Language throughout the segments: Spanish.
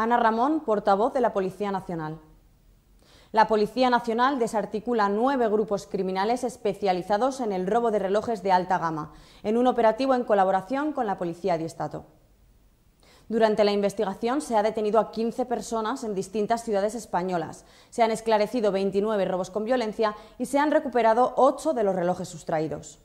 Ana Ramón, portavoz de la Policía Nacional. La Policía Nacional desarticula nueve grupos criminales especializados en el robo de relojes de alta gama, en un operativo en colaboración con la Policía de Estado. Durante la investigación se ha detenido a 15 personas en distintas ciudades españolas, se han esclarecido 29 robos con violencia y se han recuperado 8 de los relojes sustraídos.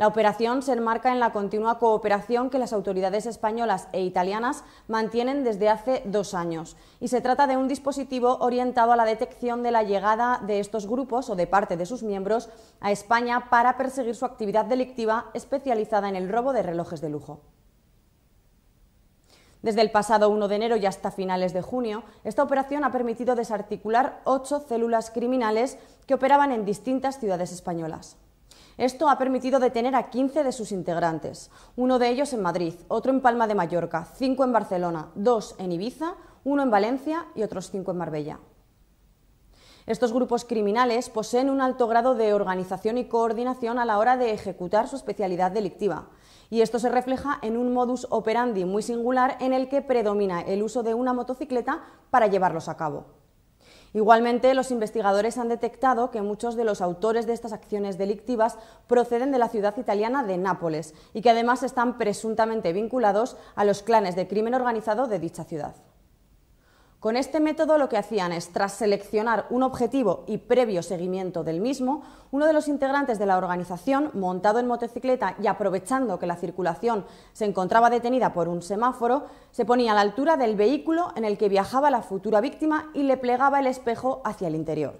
La operación se enmarca en la continua cooperación que las autoridades españolas e italianas mantienen desde hace dos años y se trata de un dispositivo orientado a la detección de la llegada de estos grupos o de parte de sus miembros a España para perseguir su actividad delictiva especializada en el robo de relojes de lujo. Desde el pasado 1 de enero y hasta finales de junio, esta operación ha permitido desarticular ocho células criminales que operaban en distintas ciudades españolas. Esto ha permitido detener a 15 de sus integrantes, uno de ellos en Madrid, otro en Palma de Mallorca, cinco en Barcelona, dos en Ibiza, uno en Valencia y otros cinco en Marbella. Estos grupos criminales poseen un alto grado de organización y coordinación a la hora de ejecutar su especialidad delictiva, y esto se refleja en un modus operandi muy singular en el que predomina el uso de una motocicleta para llevarlos a cabo. Igualmente, los investigadores han detectado que muchos de los autores de estas acciones delictivas proceden de la ciudad italiana de Nápoles y que además están presuntamente vinculados a los clanes de crimen organizado de dicha ciudad. Con este método lo que hacían es, tras seleccionar un objetivo y previo seguimiento del mismo, uno de los integrantes de la organización, montado en motocicleta y aprovechando que la circulación se encontraba detenida por un semáforo, se ponía a la altura del vehículo en el que viajaba la futura víctima y le plegaba el espejo hacia el interior.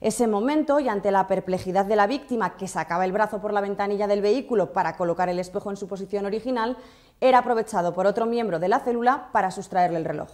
Ese momento, y ante la perplejidad de la víctima que sacaba el brazo por la ventanilla del vehículo para colocar el espejo en su posición original, era aprovechado por otro miembro de la célula para sustraerle el reloj.